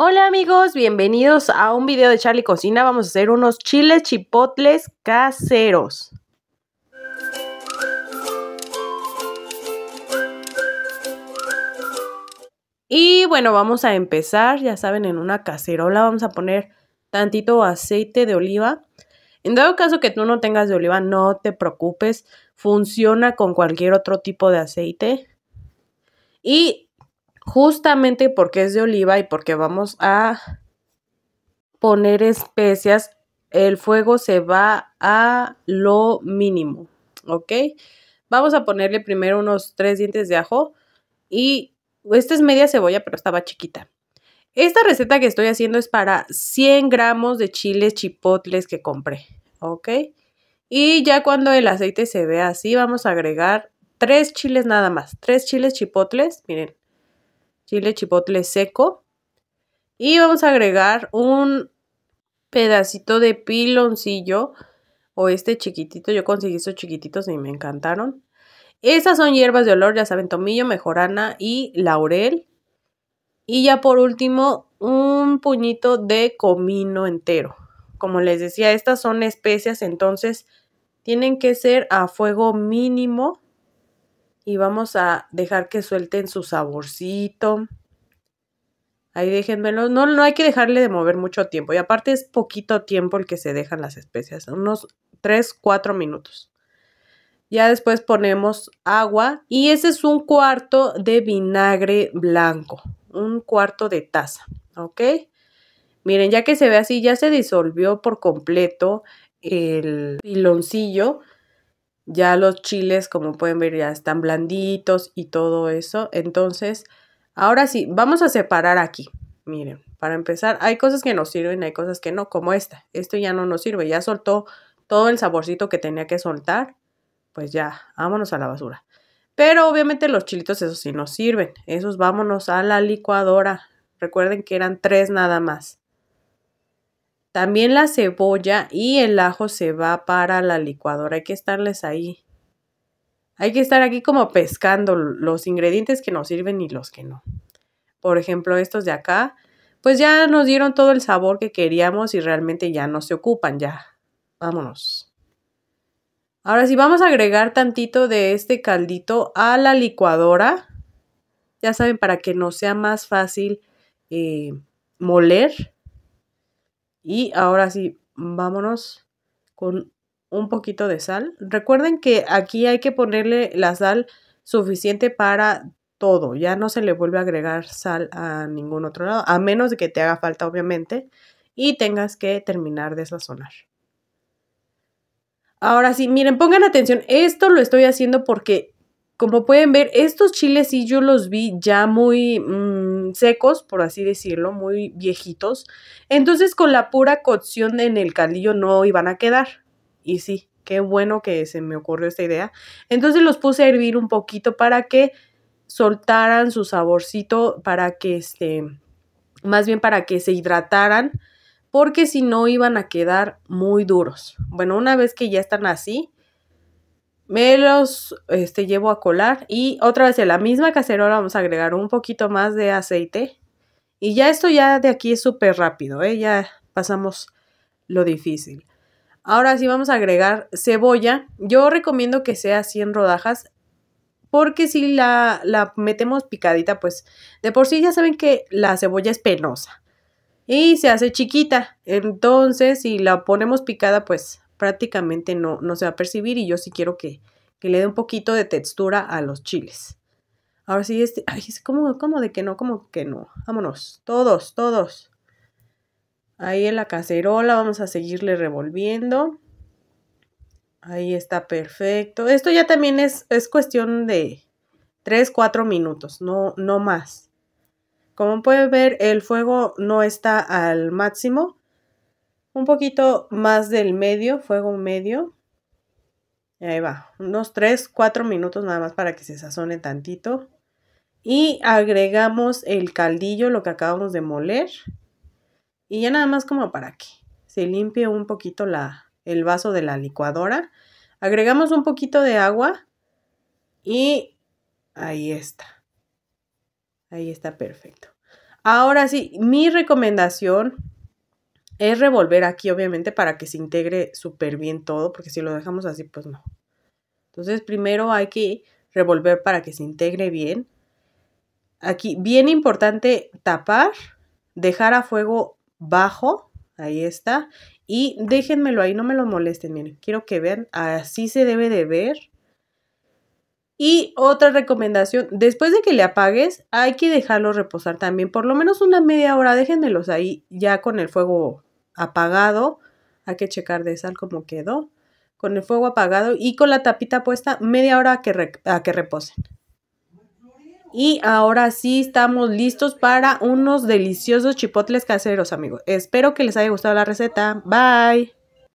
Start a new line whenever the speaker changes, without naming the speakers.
Hola amigos, bienvenidos a un video de Charlie Cocina. Vamos a hacer unos chiles chipotles caseros. Y bueno, vamos a empezar, ya saben, en una cacerola vamos a poner tantito aceite de oliva. En todo caso que tú no tengas de oliva, no te preocupes, funciona con cualquier otro tipo de aceite. Y justamente porque es de oliva y porque vamos a poner especias, el fuego se va a lo mínimo, ¿ok? Vamos a ponerle primero unos tres dientes de ajo y esta es media cebolla, pero estaba chiquita. Esta receta que estoy haciendo es para 100 gramos de chiles chipotles que compré, ¿ok? Y ya cuando el aceite se vea así, vamos a agregar tres chiles nada más, tres chiles chipotles, miren, chile chipotle seco. Y vamos a agregar un pedacito de piloncillo o este chiquitito. Yo conseguí estos chiquititos y me encantaron. Estas son hierbas de olor, ya saben, tomillo, mejorana y laurel. Y ya por último, un puñito de comino entero. Como les decía, estas son especias, entonces tienen que ser a fuego mínimo y vamos a dejar que suelten su saborcito. Ahí déjenmelo. No, no hay que dejarle de mover mucho tiempo. Y aparte es poquito tiempo el que se dejan las especias. Unos 3, 4 minutos. Ya después ponemos agua. Y ese es un cuarto de vinagre blanco. Un cuarto de taza. ¿Ok? Miren, ya que se ve así, ya se disolvió por completo el piloncillo. Ya los chiles, como pueden ver, ya están blanditos y todo eso. Entonces, ahora sí, vamos a separar aquí. Miren, para empezar, hay cosas que nos sirven, hay cosas que no, como esta. Esto ya no nos sirve, ya soltó todo el saborcito que tenía que soltar. Pues ya, vámonos a la basura. Pero obviamente los chilitos esos sí nos sirven. Esos vámonos a la licuadora. Recuerden que eran tres nada más. También la cebolla y el ajo se va para la licuadora. Hay que estarles ahí. Hay que estar aquí como pescando los ingredientes que nos sirven y los que no. Por ejemplo, estos de acá, pues ya nos dieron todo el sabor que queríamos y realmente ya no se ocupan, ya. Vámonos. Ahora sí, vamos a agregar tantito de este caldito a la licuadora. Ya saben, para que nos sea más fácil eh, moler y ahora sí, vámonos con un poquito de sal. Recuerden que aquí hay que ponerle la sal suficiente para todo. Ya no se le vuelve a agregar sal a ningún otro lado, a menos de que te haga falta, obviamente, y tengas que terminar de sazonar. Ahora sí, miren, pongan atención, esto lo estoy haciendo porque, como pueden ver, estos chiles sí yo los vi ya muy mm, Mm, secos, por así decirlo, muy viejitos. Entonces con la pura cocción en el caldillo no iban a quedar. Y sí, qué bueno que se me ocurrió esta idea. Entonces los puse a hervir un poquito para que soltaran su saborcito, para que este, más bien para que se hidrataran, porque si no iban a quedar muy duros. Bueno, una vez que ya están así, me los este, llevo a colar y otra vez en la misma cacerola vamos a agregar un poquito más de aceite. Y ya esto ya de aquí es súper rápido, ¿eh? ya pasamos lo difícil. Ahora sí vamos a agregar cebolla. Yo recomiendo que sea 100 rodajas porque si la, la metemos picadita, pues de por sí ya saben que la cebolla es penosa y se hace chiquita. Entonces si la ponemos picada, pues prácticamente no, no se va a percibir y yo sí quiero que, le dé un poquito de textura a los chiles. Ahora sí, este, ay, es como, como de que no, como que no. Vámonos, todos, todos. Ahí en la cacerola vamos a seguirle revolviendo. Ahí está perfecto. Esto ya también es, es cuestión de 3, 4 minutos, no, no más. Como pueden ver, el fuego no está al máximo un poquito más del medio, fuego medio. ahí va, unos 3, 4 minutos nada más para que se sazone tantito. Y agregamos el caldillo, lo que acabamos de moler. Y ya nada más como para que se limpie un poquito la, el vaso de la licuadora. Agregamos un poquito de agua y ahí está. Ahí está perfecto. Ahora sí, mi recomendación es revolver aquí obviamente para que se integre súper bien todo, porque si lo dejamos así, pues no. Entonces primero hay que revolver para que se integre bien. Aquí, bien importante tapar, dejar a fuego bajo, ahí está, y déjenmelo ahí, no me lo molesten, miren, quiero que vean, así se debe de ver. Y otra recomendación, después de que le apagues, hay que dejarlo reposar también, por lo menos una media hora, déjenmelos ahí ya con el fuego apagado, hay que checar de sal como quedó, con el fuego apagado y con la tapita puesta media hora a que, a que reposen. Y ahora sí estamos listos para unos deliciosos chipotles caseros, amigos. Espero que les haya gustado la receta. Bye.